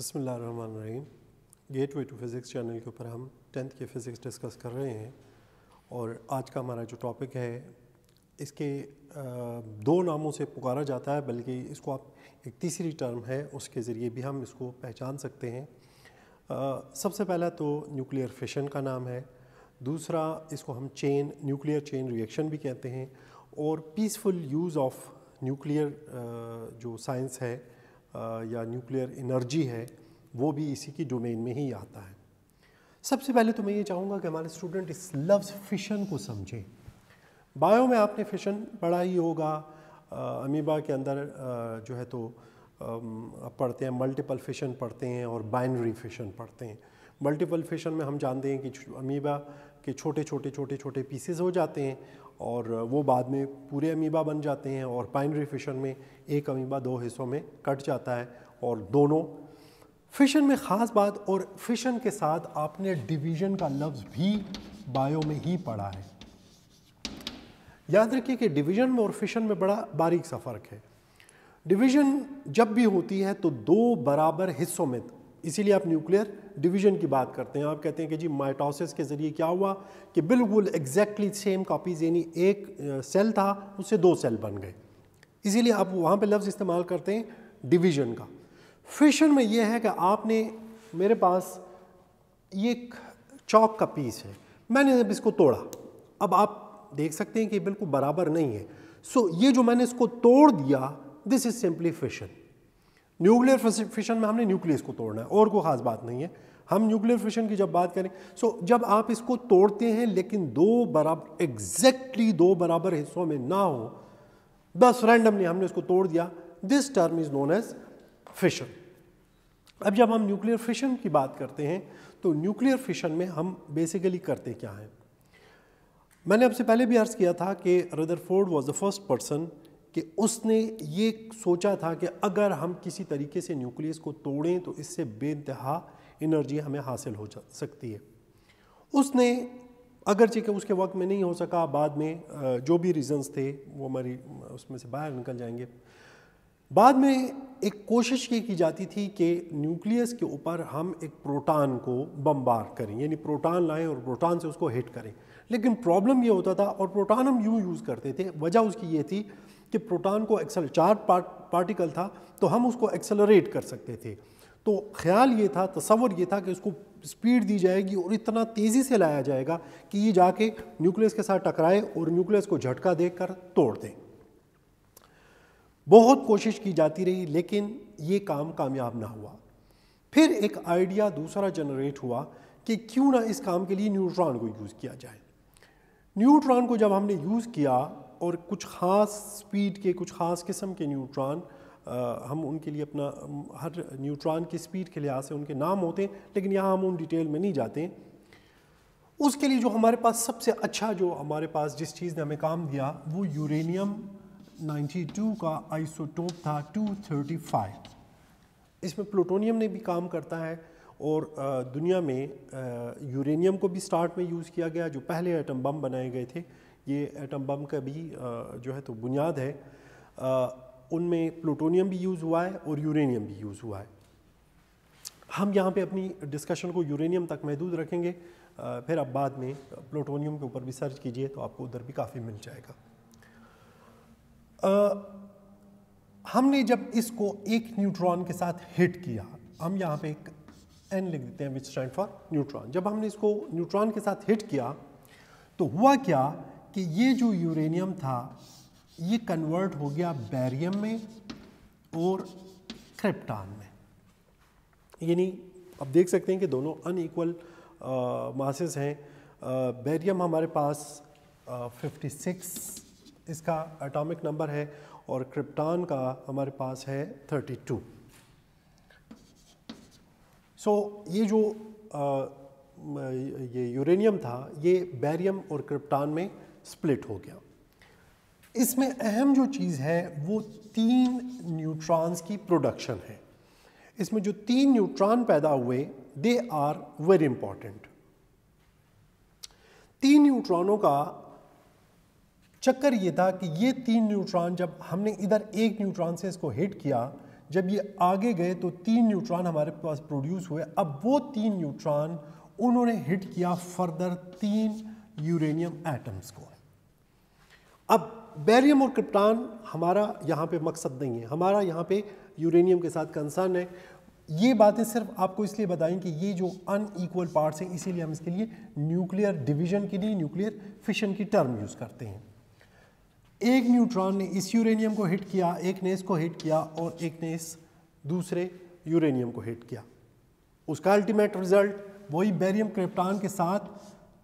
बसमीम gateway to physics channel के ऊपर हम टेंथ के फ़िज़िक्स डिस्कस कर रहे हैं और आज का हमारा जो टॉपिक है इसके दो नामों से पुकारा जाता है बल्कि इसको आप एक तीसरी टर्म है उसके ज़रिए भी हम इसको पहचान सकते हैं सबसे पहला तो न्यूक्लियर फिशन का नाम है दूसरा इसको हम चेन न्यूक्लियर चेन रिएक्शन भी कहते हैं और पीसफुल यूज़ ऑफ न्यूक्लियर जो साइंस है या न्यूक्लियर एनर्जी है वो भी इसी की डोमेन में ही आता है सबसे पहले तो मैं ये चाहूँगा कि हमारे स्टूडेंट इस लफ्ज़ फिशन को समझें बायो में आपने फिशन पढ़ा ही होगा अमीबा के अंदर आ, जो है तो पढ़ते हैं मल्टीपल फिशन पढ़ते हैं और बाइनरी फिशन पढ़ते हैं मल्टीपल फिशन में हम जानते हैं कि अमीबा के छोटे छोटे छोटे छोटे पीसेस हो जाते हैं और वो बाद में पूरे अमीबा बन जाते हैं और पाइनरी फिशन में एक अमीबा दो हिस्सों में कट जाता है और दोनों फिशन में ख़ास बात और फिशन के साथ आपने डिवीज़न का लफ्ज़ भी बायो में ही पढ़ा है याद रखिए कि डिवीज़न में और फिशन में बड़ा बारीक सा फ़र्क है डिवीज़न जब भी होती है तो दो बराबर हिस्सों में इसीलिए आप न्यूक्लियर डिवीजन की बात करते हैं आप कहते हैं कि जी माइटोसिस के ज़रिए क्या हुआ कि बिल्कुल एग्जैक्टली सेम कॉपीज़ यानी एक सेल था उससे दो सेल बन गए इसीलिए आप वहाँ पे लफ्ज़ इस्तेमाल करते हैं डिवीजन का फिशन में यह है कि आपने मेरे पास ये एक चौक का पीस है मैंने जब इसको तोड़ा अब आप देख सकते हैं कि बिल्कुल बराबर नहीं है सो so, ये जो मैंने इसको तोड़ दिया this is simply fission nuclear fission में हमने न्यूक्लियस को तोड़ना है और कोई ख़ास बात नहीं है हम न्यूक्लियर फिशन की जब बात करें सो so, जब आप इसको तोड़ते हैं लेकिन दो बराबर एग्जैक्टली exactly दो बराबर हिस्सों में ना हो बस रैंडमली हमने इसको तोड़ दिया this term is known as fission अब जब हम न्यूक्लियर फिशन की बात करते हैं तो न्यूक्लियर फिशन में हम बेसिकली करते क्या हैं मैंने आपसे पहले भी अर्ज़ किया था कि Rutherford was the first person कि उसने ये सोचा था कि अगर हम किसी तरीके से न्यूक्लियस को तोड़ें तो इससे बेतहा एनर्जी हमें हासिल हो जा सकती है उसने अगरचे के उसके वक्त में नहीं हो सका बाद में जो भी रीज़न्स थे वो हमारी उसमें से बाहर निकल जाएंगे बाद में एक कोशिश ये की जाती थी कि न्यूक्लियस के ऊपर हम एक प्रोटॉन को बम्बार करें यानी प्रोटॉन लाएं और प्रोटॉन से उसको हिट करें लेकिन प्रॉब्लम ये होता था और प्रोटॉन हम यूँ यूज़ करते थे वजह उसकी ये थी कि प्रोटॉन को एक्सल चार पार्ट, पार्टिकल था तो हम उसको एक्सेलरेट कर सकते थे तो ख्याल ये था तस्वर ये था कि उसको स्पीड दी जाएगी और इतना तेज़ी से लाया जाएगा कि ये जाके न्यूक्लियस के साथ टकराए और न्यूक्लियस को झटका देकर तोड़ दें बहुत कोशिश की जाती रही लेकिन ये काम कामयाब ना हुआ फिर एक आइडिया दूसरा जनरेट हुआ कि क्यों ना इस काम के लिए न्यूट्रॉन को यूज़ किया जाए न्यूट्रॉन को जब हमने यूज़ किया और कुछ ख़ास स्पीड के कुछ ख़ास किस्म के न्यूट्रॉन हम उनके लिए अपना हर न्यूट्रॉन की स्पीड के लिहाज से उनके नाम होते हैं लेकिन यहाँ हम उन डिटेल में नहीं जाते उसके लिए जो हमारे पास सबसे अच्छा जो हमारे पास जिस चीज़ ने हमें काम दिया वो यूरेनियम 92 का आइसोटोप था 235 इसमें प्लूटोनियम ने भी काम करता है और दुनिया में यूरेनियम को भी स्टार्ट में यूज़ किया गया जो पहले एटम बम बनाए गए थे ये एटम बम का भी जो है तो बुनियाद है उनमें प्लूटोनियम भी यूज़ हुआ है और यूरेनियम भी यूज़ हुआ है हम यहाँ पे अपनी डिस्कशन को यूरेनियम तक महदूद रखेंगे फिर आप बाद में प्लूटोनियम के ऊपर भी सर्च कीजिए तो आपको उधर भी काफ़ी मिल जाएगा आ, हमने जब इसको एक न्यूट्रॉन के साथ हिट किया हम यहाँ पे एक एन लिख देते हैं विच स्टैंड फॉर न्यूट्रॉन जब हमने इसको न्यूट्रॉन के साथ हिट किया तो हुआ क्या कि ये जो यूरेनियम था ये कन्वर्ट हो गया बैरियम में और क्रिप्टान में यानी आप देख सकते हैं कि दोनों एकवल मासेस हैं बैरियम हमारे पास आ, 56 इसका एटॉमिक नंबर है और क्रिप्टान का हमारे पास है 32 सो so, ये जो आ, ये यूरेनियम था ये बैरियम और क्रिप्टान में स्प्लिट हो गया इसमें अहम जो चीज़ है वो तीन न्यूट्रॉन्स की प्रोडक्शन है इसमें जो तीन न्यूट्रॉन पैदा हुए दे आर वेरी इंपॉर्टेंट तीन न्यूट्रॉनों का चक्कर ये था कि ये तीन न्यूट्रॉन जब हमने इधर एक न्यूट्रॉन से इसको हिट किया जब ये आगे गए तो तीन न्यूट्रॉन हमारे पास प्रोड्यूस हुए अब वो तीन न्यूट्रॉन उन्होंने हिट किया फर्दर तीन यूरेनियम एटम्स को अब बैरियम और क्रिप्टान हमारा यहाँ पे मकसद नहीं है हमारा यहाँ पे यूरेनियम के साथ कंसर्न है ये बातें सिर्फ आपको इसलिए बताएं कि ये जो अनईक्वल पार्ट्स हैं इसीलिए हम इसके लिए न्यूक्लियर डिवीजन के लिए न्यूक्लियर फिशन की टर्म यूज़ करते हैं एक न्यूट्रॉन ने इस यूरेनियम को हिट किया एक ने इसको हिट किया और एक ने इस दूसरे यूरेनियम को हिट किया उसका अल्टीमेट रिजल्ट वही बैरियम क्रिप्टान के साथ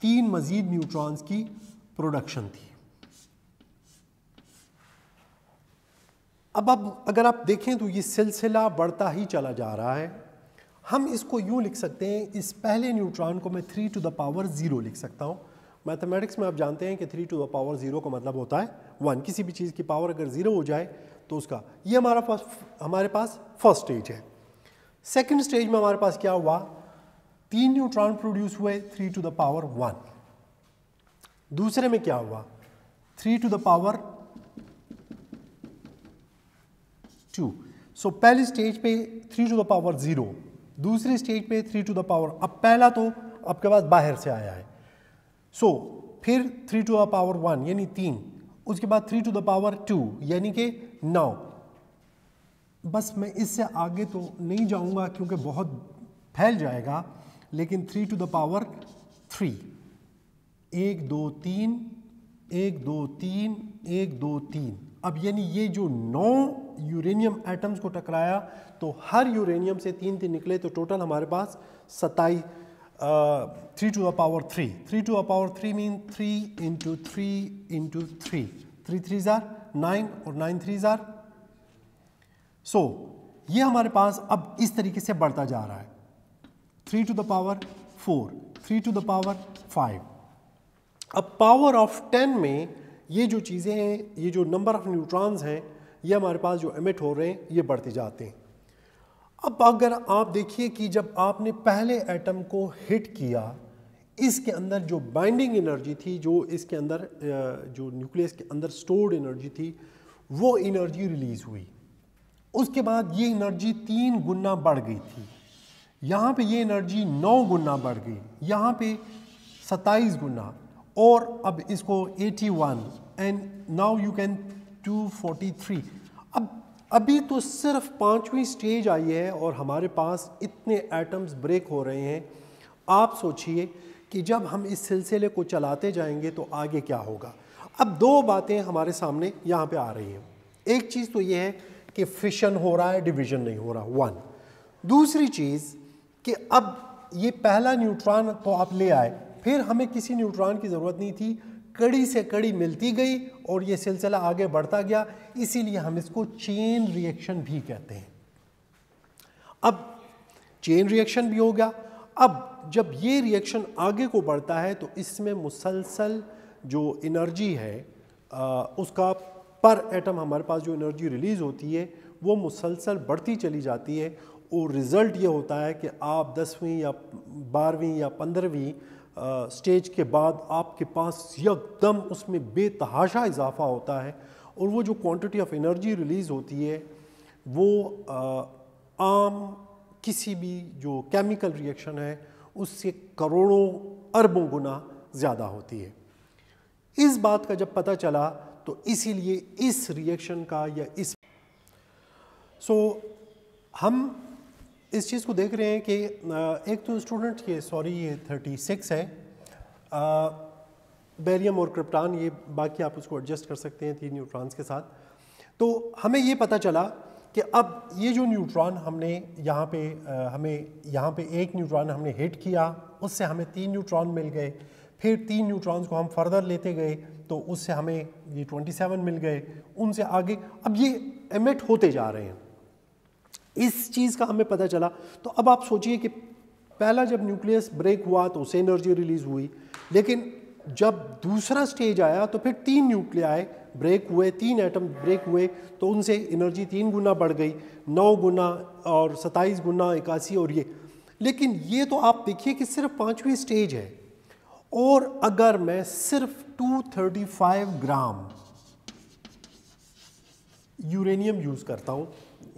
तीन मजीद न्यूट्रॉन्स की प्रोडक्शन थी अब अब अगर आप देखें तो ये सिलसिला बढ़ता ही चला जा रहा है हम इसको यूँ लिख सकते हैं इस पहले न्यूट्रॉन को मैं three to the power zero लिख सकता हूँ मैथमेटिक्स में आप जानते हैं कि three to the power zero का मतलब होता है वन किसी भी चीज़ की पावर अगर ज़ीरो हो जाए तो उसका ये हमारा पास हमारे पास फर्स्ट स्टेज है सेकेंड स्टेज में हमारे पास क्या हुआ तीन न्यूट्रॉन प्रोड्यूस हुए three to the power one दूसरे में क्या हुआ three to the power two so पहली स्टेज पे three to the power zero दूसरी स्टेज पे थ्री टू द पावर अब पहला तो आपके पास बाहर से आया है सो so, फिर three to the power one यानी तीन उसके बाद three to the power two यानी कि नौ बस मैं इससे आगे तो नहीं जाऊंगा क्योंकि बहुत फैल जाएगा लेकिन three to the power three एक दो तीन एक दो तीन एक दो तीन अब यानी ये जो नौ यूरेनियम एटम्स को टकराया तो हर यूरेनियम से तीन तीन निकले तो टोटल हमारे पास सताई three to a power three three to a power three mean three into three into three three three ज़ार नाइन और नाइन थ्री ज़ार सो ये हमारे पास अब इस तरीके से बढ़ता जा रहा है three to the power four three to the power five अब पावर ऑफ टेन में ये जो चीज़ें हैं ये जो नंबर ऑफ न्यूट्रॉन्स हैं ये हमारे पास जो एमिट हो रहे हैं ये बढ़ते जाते हैं अब अगर आप देखिए कि जब आपने पहले एटम को हिट किया इसके अंदर जो बाइंडिंग एनर्जी थी जो इसके अंदर जो न्यूक्लियस के अंदर स्टोर्ड एनर्जी थी वो एनर्जी रिलीज़ हुई उसके बाद ये एनर्जी तीन गुना बढ़ गई थी यहाँ पे ये एनर्जी नौ गुना बढ़ गई यहाँ पे सत्ताईस गुना और अब इसको eighty one and now you can 243 अब अभी तो सिर्फ पांचवी स्टेज आई है और हमारे पास इतने एटम्स ब्रेक हो रहे हैं आप सोचिए कि जब हम इस सिलसिले को चलाते जाएंगे तो आगे क्या होगा अब दो बातें हमारे सामने यहाँ पे आ रही हैं एक चीज़ तो ये है कि फिशन हो रहा है डिवीजन नहीं हो रहा वन दूसरी चीज़ कि अब ये पहला न्यूट्रॉन तो आप ले आए फिर हमें किसी न्यूट्रॉन की ज़रूरत नहीं थी कड़ी से कड़ी मिलती गई और ये सिलसिला आगे बढ़ता गया इसीलिए हम इसको चेन रिएक्शन भी कहते हैं अब चेन रिएक्शन भी हो गया अब जब ये रिएक्शन आगे को बढ़ता है तो इसमें मुसलसल जो एनर्जी है आ, उसका पर एटम हमारे पास जो एनर्जी रिलीज़ होती है वो मुसलसल बढ़ती चली जाती है और रिज़ल्ट ये होता है कि आप दसवीं या बारहवीं या पंद्रहवीं स्टेज के बाद आपके पास यकदम उसमें बेतहाशा इजाफा होता है और वो जो क्वांटिटी ऑफ एनर्जी रिलीज़ होती है वो आ, आम किसी भी जो केमिकल रिएक्शन है उससे करोड़ों अरबों गुना ज़्यादा होती है इस बात का जब पता चला तो इसीलिए इस रिएक्शन का या इस सो so, हम इस चीज़ को देख रहे हैं कि एक तो स्टूडेंट ये सॉरी ये 36 है बेरियम और क्रिप्टान ये बाकी आप उसको एडजस्ट कर सकते हैं तीन न्यूट्रॉन्स के साथ तो हमें ये पता चला कि अब ये जो न्यूट्रॉन हमने यहाँ पे हमें यहाँ पे एक न्यूट्रॉन हमने हिट किया उससे हमें तीन न्यूट्रॉन मिल गए फिर तीन न्यूट्रॉन्स को हम फर्दर लेते गए तो उससे हमें ये 27 मिल गए उनसे आगे अब ये एमिट होते जा रहे हैं इस चीज़ का हमें पता चला तो अब आप सोचिए कि पहला जब न्यूक्लियस ब्रेक हुआ तो उससे एनर्जी रिलीज हुई लेकिन जब दूसरा स्टेज आया तो फिर तीन न्यूक्लियाए ब्रेक हुए तीन एटम ब्रेक हुए तो उनसे एनर्जी तीन गुना बढ़ गई नौ गुना और सत्ताईस गुना इक्यासी और ये लेकिन ये तो आप देखिए कि सिर्फ पाँचवीं स्टेज है और अगर मैं सिर्फ 235 ग्राम यूरेनियम यूज़ करता हूँ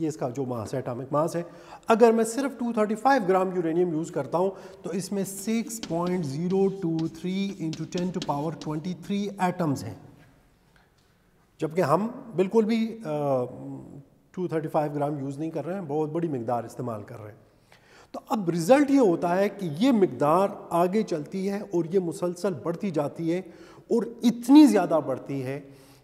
ये इसका जो मास है एटॉमिक मास है अगर मैं सिर्फ 235 ग्राम यूरेनियम यूज़ करता हूँ तो इसमें 6.023 point zero two three into ten to power twenty three atoms हैं जबकि हम बिल्कुल भी two thirty five gram use नहीं कर रहे हैं बहुत बड़ी मकदार इस्तेमाल कर रहे हैं तो अब रिज़ल्ट ये होता है कि ये मकदार आगे चलती है और ये मुसलसल बढ़ती जाती है और इतनी ज़्यादा बढ़ती है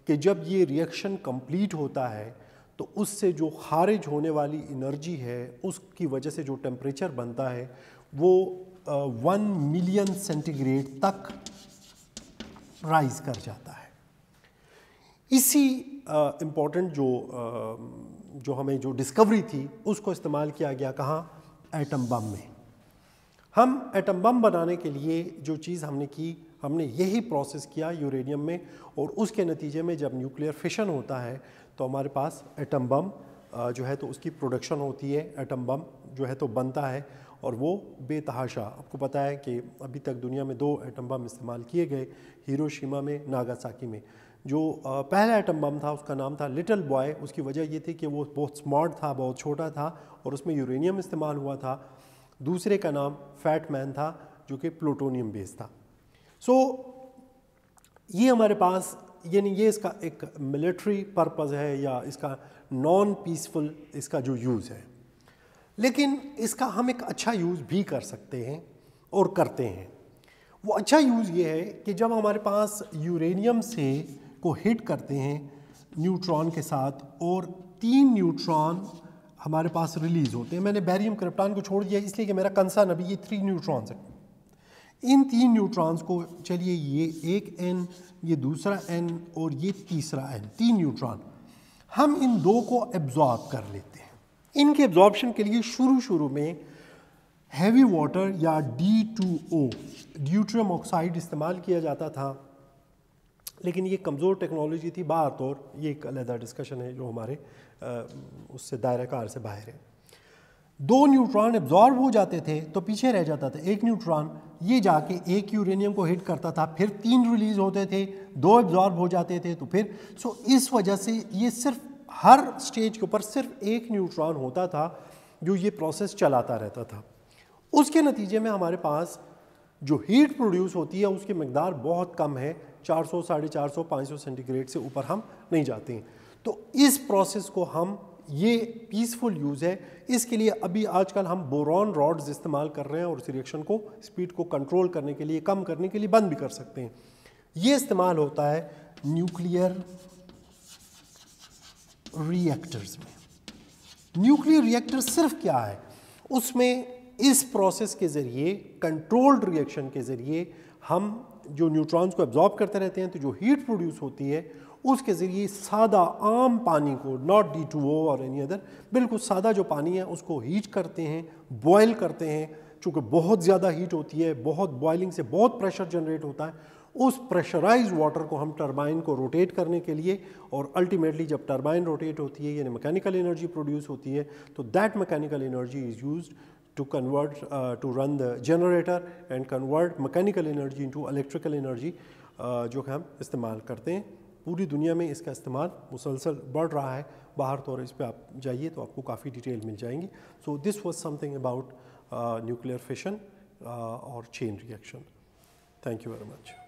कि जब ये रिएक्शन कंप्लीट होता है तो उससे जो खारिज होने वाली इनर्जी है उसकी वजह से जो टेम्परेचर बनता है वो वन मिलियन सेंटीग्रेड तक राइज कर जाता है इसी इम्पॉर्टेंट जो आ, जो हमें जो डिस्कवरी थी उसको इस्तेमाल किया गया कहाँ एटम बम में हम एटम बम बनाने के लिए जो चीज़ हमने की हमने यही प्रोसेस किया यूरेनियम में और उसके नतीजे में जब न्यूक्लियर फिशन होता है तो हमारे पास एटम बम जो है तो उसकी प्रोडक्शन होती है एटम बम जो है तो बनता है और वो बेतहाशा आपको पता है कि अभी तक दुनिया में दो एटम बम इस्तेमाल किए गए हिरोशिमा में नागासाकी में जो पहला एटम बम था उसका नाम था लिटिल बॉय उसकी वजह ये थी कि वो बहुत स्मार्ट था बहुत छोटा था और उसमें यूरेनियम इस्तेमाल हुआ था दूसरे का नाम फैट मैन था जो कि प्लूटोनियम बेस था सो so, ये हमारे पास यानी ये इसका एक मिलिट्री पर्पस है या इसका नॉन पीसफुल इसका जो यूज़ है लेकिन इसका हम एक अच्छा यूज़ भी कर सकते हैं और करते हैं वो अच्छा यूज़ ये है कि जब हमारे पास यूरेनियम से को हिट करते हैं न्यूट्रॉन के साथ और तीन न्यूट्रॉन हमारे पास रिलीज़ होते हैं मैंने बैरियम क्रिप्टान को छोड़ दिया इसलिए कि मेरा कंसर्न अभी ये थ्री न्यूट्रॉन्स है इन तीन न्यूट्रॉन्स को चलिए ये एक एन ये दूसरा एन और ये तीसरा एन तीन न्यूट्रॉन हम इन दो को एब्जॉर्ब कर लेते हैं इनके एब्जॉर्बशन के लिए शुरू शुरू में हैवी वाटर या D two O deuterium oxide इस्तेमाल किया जाता था लेकिन ये कमज़ोर टेक्नोलॉजी थी बार तौर ये एक अलहदा डिस्कशन है जो हमारे उससे दायरा कार से बाहर है दो न्यूट्रॉन एब्जॉर्ब हो जाते थे तो पीछे रह जाता था एक न्यूट्रॉन ये जाके एक यूरेनियम को हिट करता था फिर तीन रिलीज़ होते थे दो एब्जॉर्ब हो जाते थे तो फिर सो इस वजह से ये सिर्फ हर स्टेज के ऊपर सिर्फ एक न्यूट्रॉन होता था जो ये प्रोसेस चलाता रहता था उसके नतीजे में हमारे पास जो हीट प्रोड्यूस होती है उसकी मकदार बहुत कम है चार सौ साढ़े चार सौ पाँच सौ सेंटीग्रेड से ऊपर हम नहीं जाते हैं तो इस प्रोसेस को हम ये पीसफुल यूज़ है इसके लिए अभी आजकल हम बोरॉन रॉड्स इस्तेमाल कर रहे हैं और उस रिएक्शन को स्पीड को कंट्रोल करने के लिए कम करने के लिए बंद भी कर सकते हैं ये इस्तेमाल होता है न्यूक्लियर रिएक्टर्स में न्यूक्लियर रिएक्टर सिर्फ क्या है उसमें इस प्रोसेस के ज़रिए कंट्रोल्ड रिएक्शन के ज़रिए हम जो न्यूट्रॉन्स को एब्जॉर्ब करते रहते हैं तो जो हीट प्रोड्यूस होती है उसके ज़रिए सादा आम पानी को नॉट डी टू ओ और एनी अदर बिल्कुल सादा जो पानी है उसको हीट करते हैं बॉयल करते हैं चूँकि बहुत ज़्यादा हीट होती है बहुत बॉयलिंग से बहुत प्रेशर जनरेट होता है उस प्रेशराइज वाटर को हम टरबाइन को रोटेट करने के लिए और अल्टीमेटली जब टरबाइन रोटेट होती है यानी मैकेनिकल एनर्जी प्रोड्यूस होती है तो that mechanical energy is use to convert, uh, to run the generator and convert mechanical energy into electrical energy uh, जो हम इस्तेमाल करते हैं पूरी दुनिया में इसका इस्तेमाल मुसलसल बढ़ रहा है बाहर तौर तो इस पर आप जाइए तो आपको काफ़ी डिटेल मिल जाएंगी so this was something about nuclear fission और chain reaction thank you very much